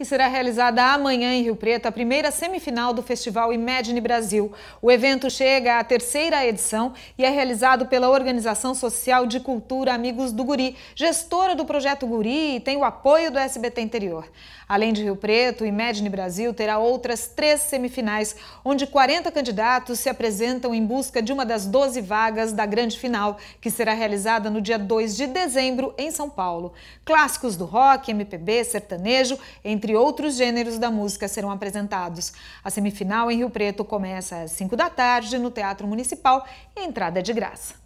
E será realizada amanhã em Rio Preto, a primeira semifinal do Festival Imagine Brasil. O evento chega à terceira edição e é realizado pela Organização Social de Cultura Amigos do Guri, gestora do projeto Guri e tem o apoio do SBT Interior. Além de Rio Preto, o Imagine Brasil terá outras três semifinais, onde 40 candidatos se apresentam em busca de uma das 12 vagas da grande final, que será realizada no dia 2 de dezembro em São Paulo. Clássicos do rock, MPB, sertanejo, entre entre outros gêneros da música, serão apresentados. A semifinal em Rio Preto começa às 5 da tarde no Teatro Municipal e a entrada é de graça.